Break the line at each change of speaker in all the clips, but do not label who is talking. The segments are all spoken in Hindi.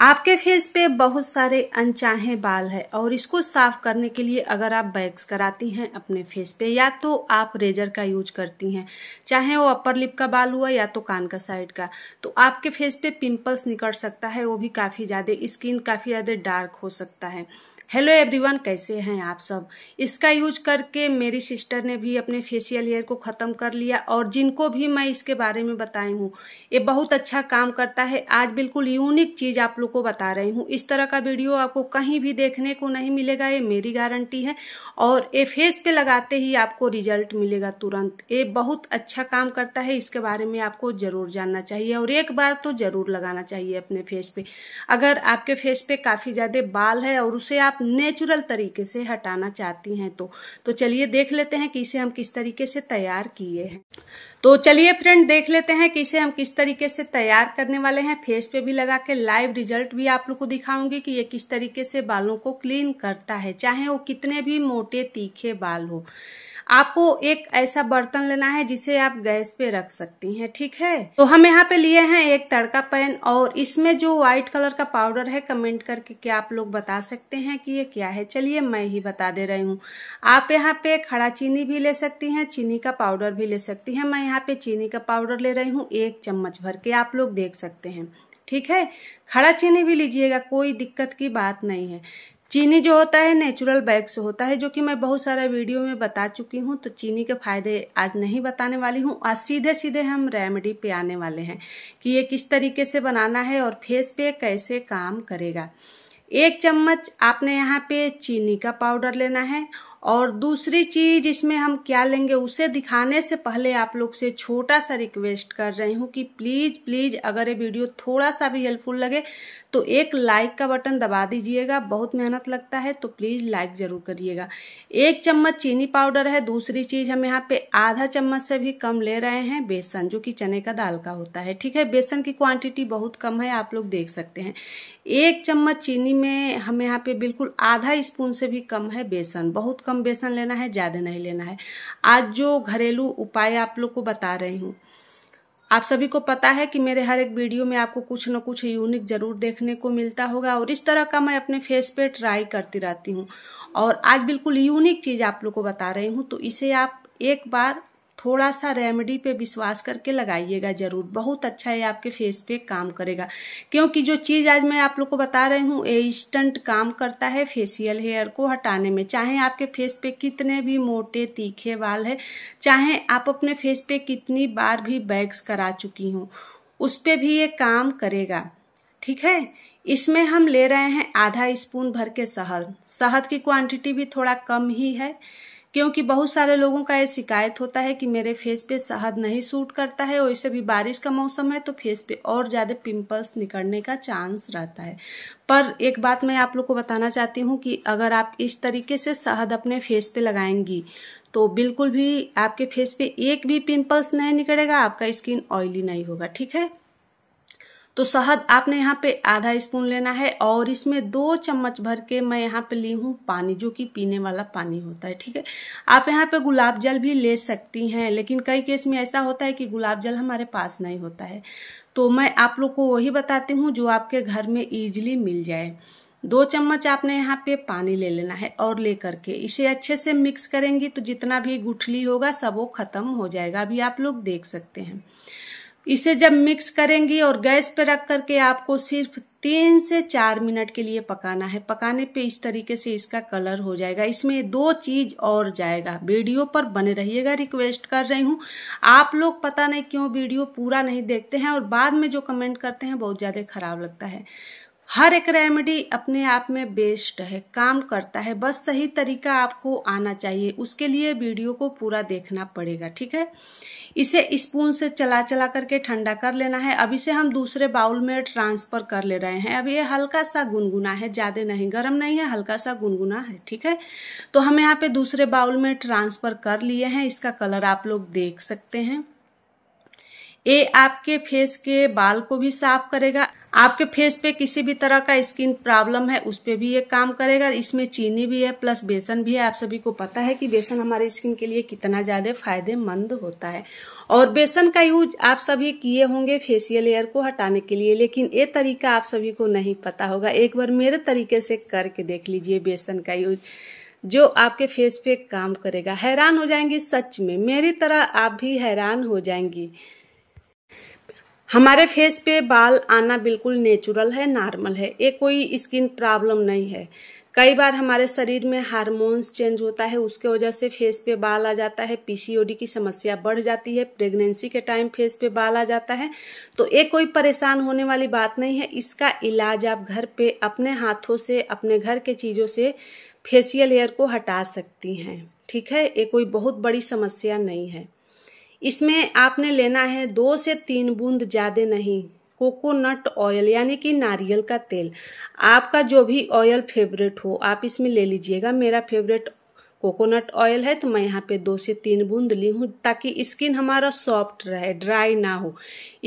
आपके फेस पे बहुत सारे अनचाहे बाल है और इसको साफ करने के लिए अगर आप बैक्स कराती हैं अपने फेस पे या तो आप रेजर का यूज करती हैं चाहे वो अपर लिप का बाल हुआ या तो कान का साइड का तो आपके फेस पे पिंपल्स निकल सकता है वो भी काफ़ी ज़्यादा स्किन काफ़ी ज़्यादा डार्क हो सकता है हेलो एवरीवन कैसे हैं आप सब इसका यूज करके मेरी सिस्टर ने भी अपने फेशियल हेयर को ख़त्म कर लिया और जिनको भी मैं इसके बारे में बताई हूँ ये बहुत अच्छा काम करता है आज बिल्कुल यूनिक चीज़ आप लोग को बता रही हूँ इस तरह का वीडियो आपको कहीं भी देखने को नहीं मिलेगा ये मेरी गारंटी है और ये फेस पे लगाते ही आपको रिजल्ट मिलेगा तुरंत ये बहुत अच्छा काम करता है इसके बारे में आपको ज़रूर जानना चाहिए और एक बार तो ज़रूर लगाना चाहिए अपने फेस पे अगर आपके फेस पे काफ़ी ज़्यादा बाल है और उसे आप नेचुरल तरीके से हटाना चाहती हैं तो, तो चलिए देख लेते हैं कि इसे हम किस तरीके से तैयार किए हैं तो चलिए फ्रेंड देख लेते हैं कि इसे हम किस तरीके से तैयार करने वाले हैं फेस पे भी लगा के लाइव रिजल्ट भी आप लोग को दिखाऊंगी कि ये किस तरीके से बालों को क्लीन करता है चाहे वो कितने भी मोटे तीखे बाल हो आपको एक ऐसा बर्तन लेना है जिसे आप गैस पे रख सकती हैं ठीक है तो हम यहाँ पे लिए हैं एक तड़का पैन और इसमें जो व्हाइट कलर का पाउडर है कमेंट करके क्या आप लोग बता सकते हैं कि ये क्या है चलिए मैं ही बता दे रही हूँ आप यहाँ पे खड़ा चीनी भी ले सकती हैं चीनी का पाउडर भी ले सकती हैं मैं यहाँ पे चीनी का पाउडर ले रही हूँ एक चम्मच भर के आप लोग देख सकते हैं ठीक है खड़ा चीनी भी लीजिएगा कोई दिक्कत की बात नहीं है चीनी जो होता है नेचुरल बैग से होता है जो कि मैं बहुत सारा वीडियो में बता चुकी हूँ तो चीनी के फायदे आज नहीं बताने वाली हूँ आज सीधे सीधे हम रेमेडी पे आने वाले हैं कि ये किस तरीके से बनाना है और फेस पे कैसे काम करेगा एक चम्मच आपने यहाँ पे चीनी का पाउडर लेना है और दूसरी चीज इसमें हम क्या लेंगे उसे दिखाने से पहले आप लोग से छोटा सा रिक्वेस्ट कर रही हूँ कि प्लीज़ प्लीज़ अगर ये वीडियो थोड़ा सा भी हेल्पफुल लगे तो एक लाइक का बटन दबा दीजिएगा बहुत मेहनत लगता है तो प्लीज़ लाइक ज़रूर करिएगा एक चम्मच चीनी पाउडर है दूसरी चीज़ हम यहाँ पे आधा चम्मच से भी कम ले रहे हैं बेसन जो कि चने का दाल का होता है ठीक है बेसन की क्वांटिटी बहुत कम है आप लोग देख सकते हैं एक चम्मच चीनी में हम यहाँ पे बिल्कुल आधा स्पून से भी कम है बेसन बहुत कम बेसन लेना है ज़्यादा नहीं लेना है आज जो घरेलू उपाय आप लोग को बता रही हूँ आप सभी को पता है कि मेरे हर एक वीडियो में आपको कुछ ना कुछ यूनिक ज़रूर देखने को मिलता होगा और इस तरह का मैं अपने फेस पे ट्राई करती रहती हूँ और आज बिल्कुल यूनिक चीज़ आप लोग को बता रही हूँ तो इसे आप एक बार थोड़ा सा रेमेडी पे विश्वास करके लगाइएगा ज़रूर बहुत अच्छा है आपके फेस पे काम करेगा क्योंकि जो चीज़ आज मैं आप लोग को बता रही हूँ ये इंस्टेंट काम करता है फेसियल हेयर को हटाने में चाहे आपके फेस पे कितने भी मोटे तीखे बाल है चाहे आप अपने फेस पे कितनी बार भी बैग्स करा चुकी हूँ उस पर भी ये काम करेगा ठीक है इसमें हम ले रहे हैं आधा स्पून भर के शहद शहद की क्वांटिटी भी थोड़ा कम ही है क्योंकि बहुत सारे लोगों का ये शिकायत होता है कि मेरे फेस पे शहद नहीं सूट करता है वैसे भी बारिश का मौसम है तो फेस पे और ज़्यादा पिंपल्स निकलने का चांस रहता है पर एक बात मैं आप लोग को बताना चाहती हूँ कि अगर आप इस तरीके से शहद अपने फेस पे लगाएंगी तो बिल्कुल भी आपके फेस पे एक भी पिंपल्स नहीं निकलेगा आपका स्किन ऑयली नहीं होगा ठीक है तो शहद आपने यहाँ पे आधा स्पून लेना है और इसमें दो चम्मच भर के मैं यहाँ पे ली हूँ पानी जो कि पीने वाला पानी होता है ठीक है आप यहाँ पे गुलाब जल भी ले सकती हैं लेकिन कई केस में ऐसा होता है कि गुलाब जल हमारे पास नहीं होता है तो मैं आप लोग को वही बताती हूँ जो आपके घर में ईजिली मिल जाए दो चम्मच आपने यहाँ पे पानी ले लेना है और ले करके इसे अच्छे से मिक्स करेंगी तो जितना भी गुठली होगा सब वो ख़त्म हो जाएगा अभी आप लोग देख सकते हैं इसे जब मिक्स करेंगी और गैस पर रख करके आपको सिर्फ तीन से चार मिनट के लिए पकाना है पकाने पे इस तरीके से इसका कलर हो जाएगा इसमें दो चीज और जाएगा वीडियो पर बने रहिएगा रिक्वेस्ट कर रही हूँ आप लोग पता नहीं क्यों वीडियो पूरा नहीं देखते हैं और बाद में जो कमेंट करते हैं बहुत ज़्यादा खराब लगता है हर एक रेमेडी अपने आप में बेस्ट है काम करता है बस सही तरीका आपको आना चाहिए उसके लिए वीडियो को पूरा देखना पड़ेगा ठीक है इसे स्पून से चला चला करके ठंडा कर लेना है अब इसे हम दूसरे बाउल में ट्रांसफ़र कर ले रहे हैं अब ये हल्का सा गुनगुना है ज़्यादा नहीं गर्म नहीं है हल्का सा गुनगुना है ठीक है तो हम यहाँ पे दूसरे बाउल में ट्रांसफ़र कर लिए हैं इसका कलर आप लोग देख सकते हैं ये आपके फेस के बाल को भी साफ करेगा आपके फेस पे किसी भी तरह का स्किन प्रॉब्लम है उस पर भी ये काम करेगा इसमें चीनी भी है प्लस बेसन भी है आप सभी को पता है कि बेसन हमारे स्किन के लिए कितना ज़्यादा फायदेमंद होता है और बेसन का यूज आप सभी किए होंगे फेसियल एयर को हटाने के लिए लेकिन ये तरीका आप सभी को नहीं पता होगा एक बार मेरे तरीके से करके देख लीजिए बेसन का यूज जो आपके फेस पे काम करेगा हैरान हो जाएंगी सच में मेरी तरह आप भी हैरान हो जाएंगी हमारे फेस पे बाल आना बिल्कुल नेचुरल है नॉर्मल है ये कोई स्किन प्रॉब्लम नहीं है कई बार हमारे शरीर में हार्मोन्स चेंज होता है उसके वजह से फेस पे बाल आ जाता है पीसीओडी की समस्या बढ़ जाती है प्रेगनेंसी के टाइम फेस पे बाल आ जाता है तो ये कोई परेशान होने वाली बात नहीं है इसका इलाज आप घर पे अपने हाथों से अपने घर के चीज़ों से फेसियल हेयर को हटा सकती हैं ठीक है ये कोई बहुत बड़ी समस्या नहीं है इसमें आपने लेना है दो से तीन बूंद ज़्यादा नहीं कोकोनट ऑयल यानी कि नारियल का तेल आपका जो भी ऑयल फेवरेट हो आप इसमें ले लीजिएगा मेरा फेवरेट कोकोनट ऑयल है तो मैं यहाँ पे दो से तीन बूंद ली हूँ ताकि स्किन हमारा सॉफ्ट रहे ड्राई ना हो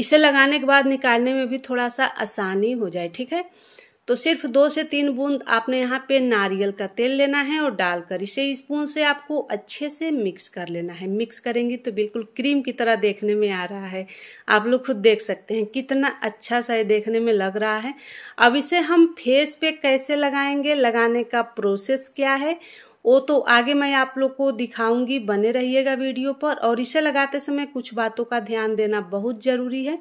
इसे लगाने के बाद निकालने में भी थोड़ा सा आसानी हो जाए ठीक है तो सिर्फ दो से तीन बूंद आपने यहाँ पे नारियल का तेल लेना है और डालकर इसे इस बूंद से आपको अच्छे से मिक्स कर लेना है मिक्स करेंगी तो बिल्कुल क्रीम की तरह देखने में आ रहा है आप लोग खुद देख सकते हैं कितना अच्छा सा ये देखने में लग रहा है अब इसे हम फेस पे कैसे लगाएंगे लगाने का प्रोसेस क्या है वो तो आगे मैं आप लोग को दिखाऊंगी बने रहिएगा वीडियो पर और इसे लगाते समय कुछ बातों का ध्यान देना बहुत ज़रूरी है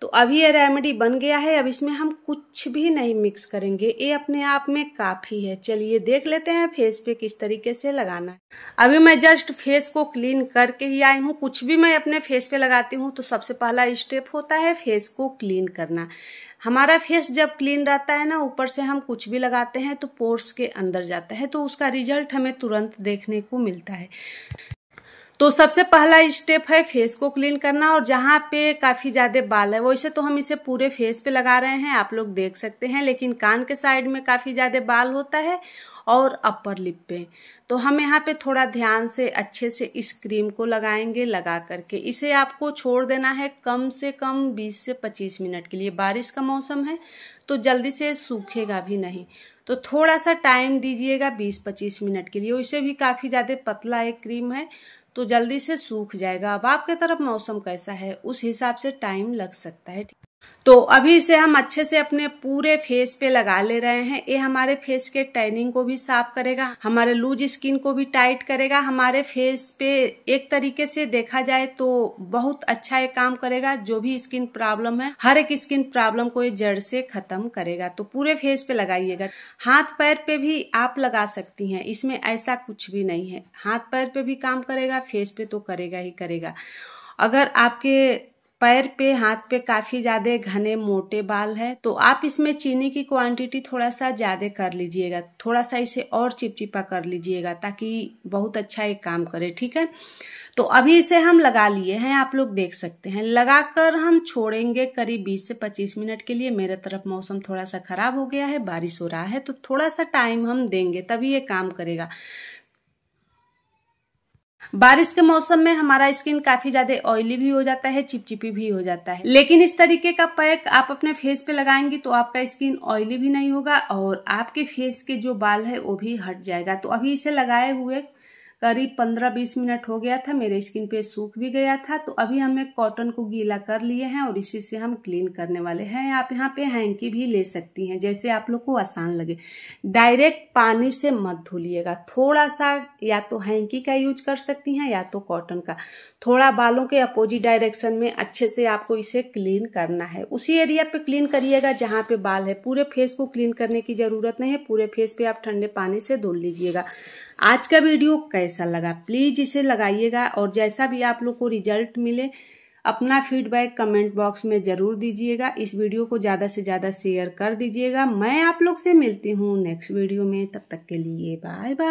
तो अभी ये रेमेडी बन गया है अब इसमें हम कुछ भी नहीं मिक्स करेंगे ये अपने आप में काफ़ी है चलिए देख लेते हैं फेस पे किस तरीके से लगाना है अभी मैं जस्ट फेस को क्लीन करके ही आई हूँ कुछ भी मैं अपने फेस पे लगाती हूँ तो सबसे पहला स्टेप होता है फेस को क्लीन करना हमारा फेस जब क्लीन रहता है ना ऊपर से हम कुछ भी लगाते हैं तो पोर्स के अंदर जाता है तो उसका रिजल्ट हमें तुरंत देखने को मिलता है तो सबसे पहला स्टेप है फेस को क्लीन करना और जहाँ पे काफ़ी ज़्यादा बाल है वैसे तो हम इसे पूरे फेस पे लगा रहे हैं आप लोग देख सकते हैं लेकिन कान के साइड में काफ़ी ज़्यादा बाल होता है और अपर लिप पे तो हम यहाँ पे थोड़ा ध्यान से अच्छे से इस क्रीम को लगाएंगे लगा करके इसे आपको छोड़ देना है कम से कम 20 से 25 मिनट के लिए बारिश का मौसम है तो जल्दी से सूखेगा भी नहीं तो थोड़ा सा टाइम दीजिएगा 20-25 मिनट के लिए इसे भी काफ़ी ज़्यादा पतला एक क्रीम है तो जल्दी से सूख जाएगा अब आपके तरफ मौसम कैसा है उस हिसाब से टाइम लग सकता है तो अभी इसे हम अच्छे से अपने पूरे फेस पे लगा ले रहे हैं ये हमारे फेस के टैनिंग को भी साफ करेगा हमारे लूज स्किन को भी टाइट करेगा हमारे फेस पे एक तरीके से देखा जाए तो बहुत अच्छा ये काम करेगा जो भी स्किन प्रॉब्लम है हर एक स्किन प्रॉब्लम को ये जड़ से खत्म करेगा तो पूरे फेस पे लगाइएगा हाथ पैर पे भी आप लगा सकती हैं इसमें ऐसा कुछ भी नहीं है हाथ पैर पे भी काम करेगा फेस पे तो करेगा ही करेगा अगर आपके पैर पे हाथ पे काफ़ी ज़्यादा घने मोटे बाल है तो आप इसमें चीनी की क्वांटिटी थोड़ा सा ज़्यादा कर लीजिएगा थोड़ा सा इसे और चिपचिपा कर लीजिएगा ताकि बहुत अच्छा एक काम करे ठीक है तो अभी इसे हम लगा लिए हैं आप लोग देख सकते हैं लगाकर हम छोड़ेंगे करीब 20 से 25 मिनट के लिए मेरे तरफ मौसम थोड़ा सा ख़राब हो गया है बारिश हो रहा है तो थोड़ा सा टाइम हम देंगे तभी ये काम करेगा बारिश के मौसम में हमारा स्किन काफी ज्यादा ऑयली भी हो जाता है चिपचिपी भी हो जाता है लेकिन इस तरीके का पैक आप अपने फेस पे लगाएंगे तो आपका स्किन ऑयली भी नहीं होगा और आपके फेस के जो बाल है वो भी हट जाएगा तो अभी इसे लगाए हुए करीब पंद्रह बीस मिनट हो गया था मेरे स्किन पे सूख भी गया था तो अभी हमें कॉटन को गीला कर लिए हैं और इसी से हम क्लीन करने वाले हैं आप यहाँ पे हैंकी भी ले सकती हैं जैसे आप लोग को आसान लगे डायरेक्ट पानी से मत धुलिएगा थोड़ा सा या तो हैंकी का यूज कर सकती हैं या तो कॉटन का थोड़ा बालों के अपोजिट डायरेक्शन में अच्छे से आपको इसे क्लीन करना है उसी एरिया पर क्लीन करिएगा जहाँ पे बाल है पूरे फेस को क्लीन करने की जरूरत नहीं है पूरे फेस पे आप ठंडे पानी से धुल लीजिएगा आज का वीडियो कैसे कैसा लगा प्लीज़ इसे लगाइएगा और जैसा भी आप लोग को रिजल्ट मिले अपना फीडबैक कमेंट बॉक्स में ज़रूर दीजिएगा इस वीडियो को ज़्यादा से ज़्यादा शेयर कर दीजिएगा मैं आप लोग से मिलती हूँ नेक्स्ट वीडियो में तब तक के लिए बाय बाय